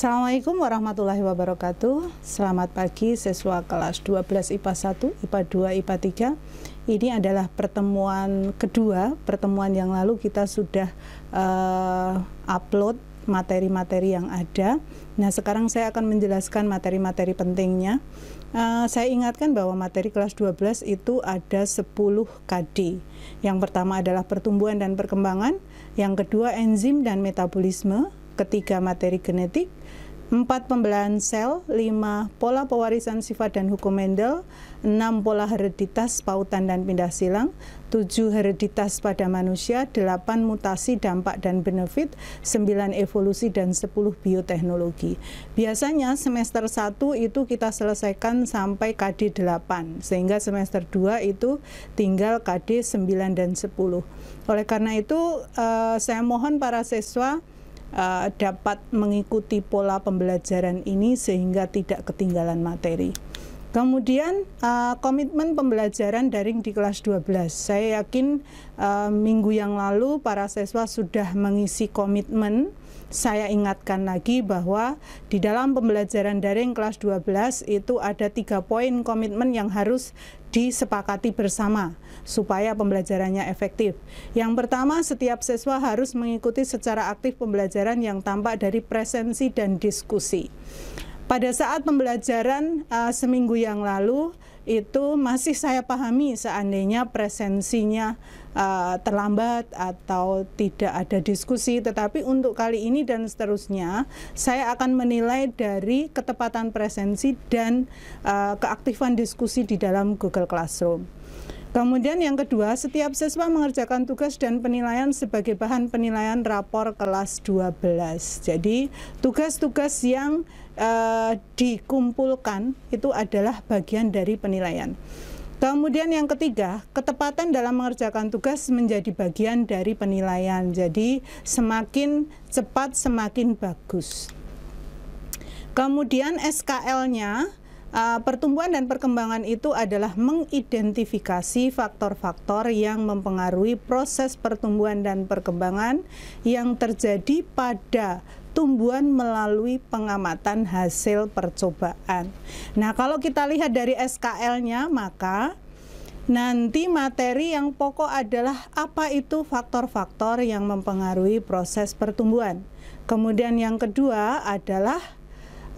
Assalamualaikum warahmatullahi wabarakatuh. Selamat pagi siswa kelas 12 IPA 1, IPA 2, IPA 3. Ini adalah pertemuan kedua. Pertemuan yang lalu kita sudah uh, upload materi-materi yang ada. Nah, sekarang saya akan menjelaskan materi-materi pentingnya. Uh, saya ingatkan bahwa materi kelas 12 itu ada 10 KD. Yang pertama adalah pertumbuhan dan perkembangan, yang kedua enzim dan metabolisme, ketiga materi genetik, empat pembelahan sel, lima pola pewarisan sifat dan hukum Mendel, enam pola hereditas pautan dan pindah silang, tujuh hereditas pada manusia, delapan mutasi dampak dan benefit, sembilan evolusi dan sepuluh bioteknologi. Biasanya semester satu itu kita selesaikan sampai KD delapan, sehingga semester dua itu tinggal KD sembilan dan sepuluh. Oleh karena itu eh, saya mohon para siswa Eh, dapat mengikuti pola pembelajaran ini sehingga tidak ketinggalan materi. Kemudian uh, komitmen pembelajaran daring di kelas 12. Saya yakin uh, minggu yang lalu para siswa sudah mengisi komitmen. Saya ingatkan lagi bahwa di dalam pembelajaran daring kelas 12 itu ada tiga poin komitmen yang harus disepakati bersama supaya pembelajarannya efektif. Yang pertama, setiap siswa harus mengikuti secara aktif pembelajaran yang tampak dari presensi dan diskusi. Pada saat pembelajaran uh, seminggu yang lalu itu masih saya pahami seandainya presensinya uh, terlambat atau tidak ada diskusi tetapi untuk kali ini dan seterusnya saya akan menilai dari ketepatan presensi dan uh, keaktifan diskusi di dalam Google Classroom. Kemudian yang kedua, setiap siswa mengerjakan tugas dan penilaian sebagai bahan penilaian rapor kelas 12. Jadi, tugas-tugas yang uh, dikumpulkan itu adalah bagian dari penilaian. Kemudian yang ketiga, ketepatan dalam mengerjakan tugas menjadi bagian dari penilaian. Jadi semakin cepat semakin bagus. Kemudian SKL-nya Uh, eh, pertumbuhan dan perkembangan itu adalah mengidentifikasi faktor-faktor yang mempengaruhi proses pertumbuhan dan perkembangan yang terjadi pada pertumbuhan melalui pengamatan hasil percobaan. Nah, kalau kita lihat dari SKL-nya, maka nanti materi yang pokok adalah apa itu faktor-faktor yang mempengaruhi proses pertumbuhan. Kemudian yang kedua adalah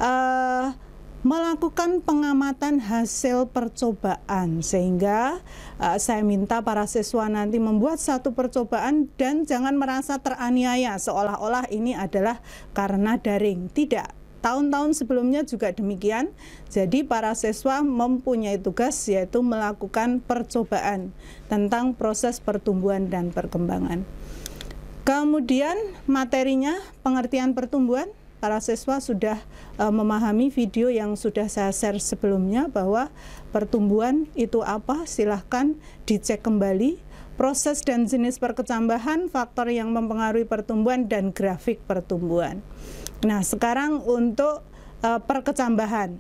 uh, melakukan pengamatan hasil percobaan sehingga uh, saya minta para siswa nanti membuat satu percobaan dan jangan merasa teraniaya seolah-olah ini adalah karena daring tidak tahun-tahun sebelumnya juga demikian jadi para siswa mempunyai tugas yaitu melakukan percobaan tentang proses pertumbuhan dan perkembangan kemudian materinya pengertian pertumbuhan para siswa sudah uh, memahami video yang sudah saya share sebelumnya bahwa pertumbuhan itu apa silahkan dicek kembali proses dan jenis perkecambahan faktor yang mempengaruhi pertumbuhan dan grafik pertumbuhan nah sekarang untuk uh, perkecambahan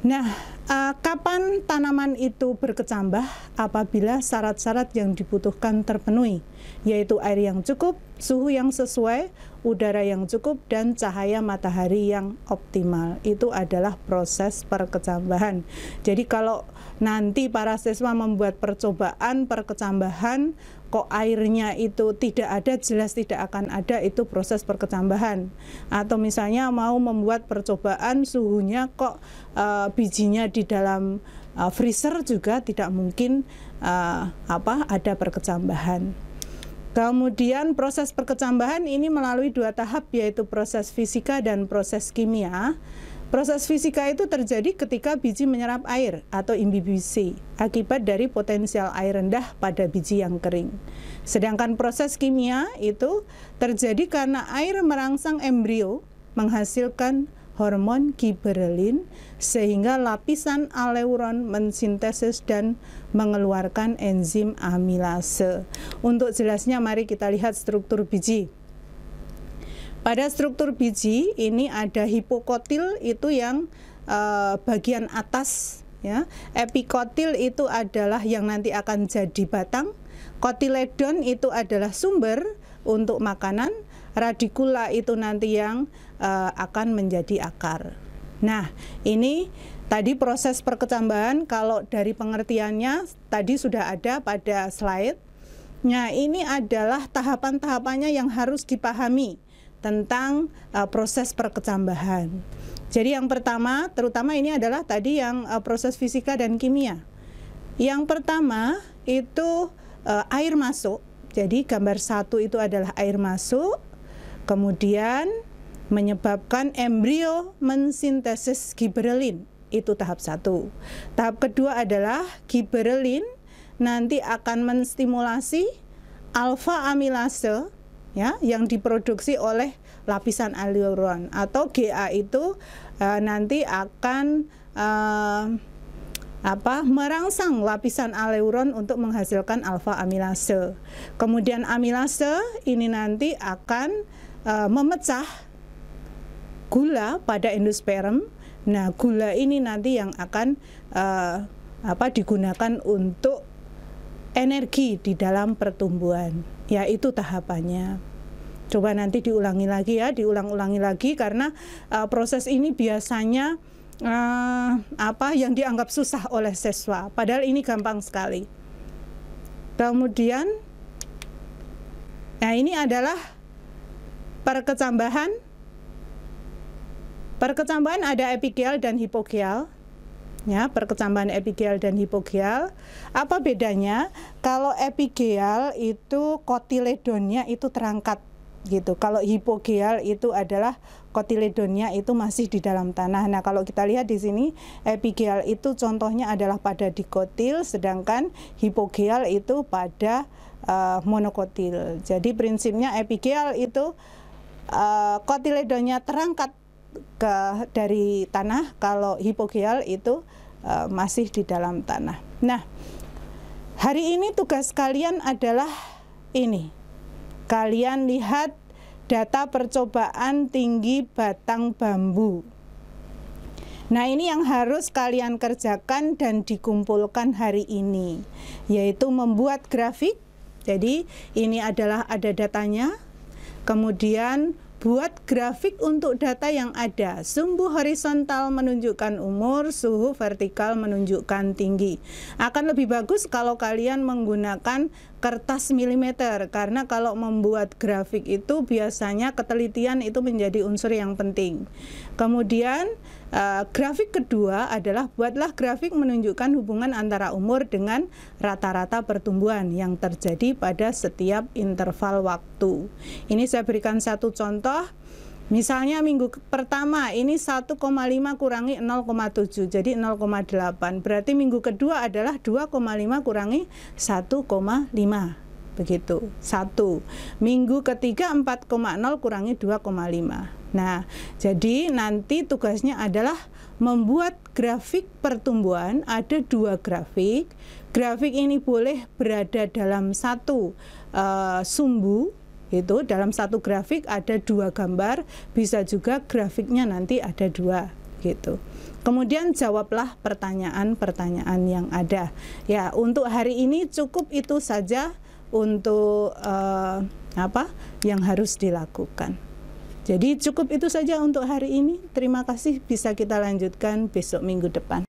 Nah, eh, kapan tanaman itu berkecambah? Apabila syarat-syarat yang dibutuhkan terpenuhi, yaitu air yang cukup, suhu yang sesuai, udara yang cukup dan cahaya matahari yang optimal. Itu adalah proses perkecambahan. Jadi kalau nanti para siswa membuat percobaan perkecambahan kok airnya itu tidak ada jelas tidak akan ada itu proses perkecambahan atau misalnya mau membuat percobaan suhunya kok e, bijinya di dalam e, freezer juga tidak mungkin e, apa ada perkecambahan Kemudian proses perkecambahan ini melalui dua tahap yaitu proses fisika dan proses kimia. Proses fisika itu terjadi ketika biji menyerap air atau imbibisi akibat dari potensial air rendah pada biji yang kering. Sedangkan proses kimia itu terjadi karena air merangsang embrio menghasilkan hormon giberelin sehingga lapisan aleuron mensintesis dan mengeluarkan enzim amilase. Untuk jelasnya mari kita lihat struktur biji. Pada struktur biji ini ada hipokotil itu yang eh, bagian atas ya. Epikotil itu adalah yang nanti akan jadi batang. Kotiledon itu adalah sumber untuk makanan radikula itu nanti yang uh, akan menjadi akar. Nah, ini tadi proses perkecambahan kalau dari pengertiannya tadi sudah ada pada slide. Nah, ini adalah tahapan-tahapannya yang harus dipahami tentang uh, proses perkecambahan. Jadi yang pertama, terutama ini adalah tadi yang uh, proses fisika dan kimia. Yang pertama itu uh, air masuk. Jadi gambar satu itu adalah air masuk. Kemudian menyebabkan embrio mensintesis giberelin. Itu tahap satu. Tahap kedua adalah giberelin nanti akan menstimulasi alfa amilase ya yang diproduksi oleh lapisan aluron atau GA itu uh, nanti akan uh, apa merangsang lapisan aleuron untuk menghasilkan alfa amilase. Kemudian amilase ini nanti akan uh, memecah gula pada endosperm. Nah, gula ini nanti yang akan uh, apa digunakan untuk energi di dalam pertumbuhan, yaitu tahapannya. Coba nanti diulangi lagi ya, diulang-ulangi lagi karena uh, proses ini biasanya uh, apa yang dianggap susah oleh siswa, padahal ini gampang sekali. Kemudian, nah ini adalah Perkecambahan Perkecambahan ada epigeal dan hipogeal. Ya, perkecambahan epigeal dan hipogeal. Apa bedanya? Kalau epigeal itu kotiledonnya itu terangkat gitu. Kalau hipogeal itu adalah kotiledonnya itu masih di dalam tanah. Nah, kalau kita lihat di sini epigeal itu contohnya adalah pada dikotil sedangkan hipogeal itu pada uh, monokotil. Jadi prinsipnya epigeal itu uh, terangkat ke dari tanah kalau hipogeal itu uh, masih di dalam tanah. Nah, hari ini tugas kalian adalah ini. Kalian lihat data percobaan tinggi batang bambu. Nah, ini yang harus kalian kerjakan dan dikumpulkan hari ini, yaitu membuat grafik. Jadi, ini adalah ada datanya, Kemudian buat grafik untuk data yang ada. Sumbu horizontal menunjukkan umur, suhu vertikal menunjukkan tinggi. Akan lebih bagus kalau kalian menggunakan kertas milimeter karena kalau membuat grafik itu biasanya ketelitian itu menjadi unsur yang penting. Kemudian uh, grafik kedua adalah buatlah grafik menunjukkan hubungan antara umur dengan rata-rata pertumbuhan yang terjadi pada setiap interval waktu. Ini saya berikan satu contoh Misalnya minggu pertama ini 1,5 kurangi 0,7 jadi 0,8. Berarti minggu kedua adalah 2,5 kurangi 1,5 begitu. Satu Minggu ketiga 4,0 kurangi 2,5. Nah, jadi nanti tugasnya adalah membuat grafik pertumbuhan ada dua grafik. Grafik ini boleh berada dalam satu uh, sumbu itu dalam satu grafik ada dua gambar bisa juga grafiknya nanti ada dua gitu Kemudian jawablah pertanyaan-pertanyaan yang ada. Ya, untuk hari ini cukup itu saja untuk uh, apa yang harus dilakukan. Jadi cukup itu saja untuk hari ini. Terima kasih bisa kita lanjutkan besok minggu depan.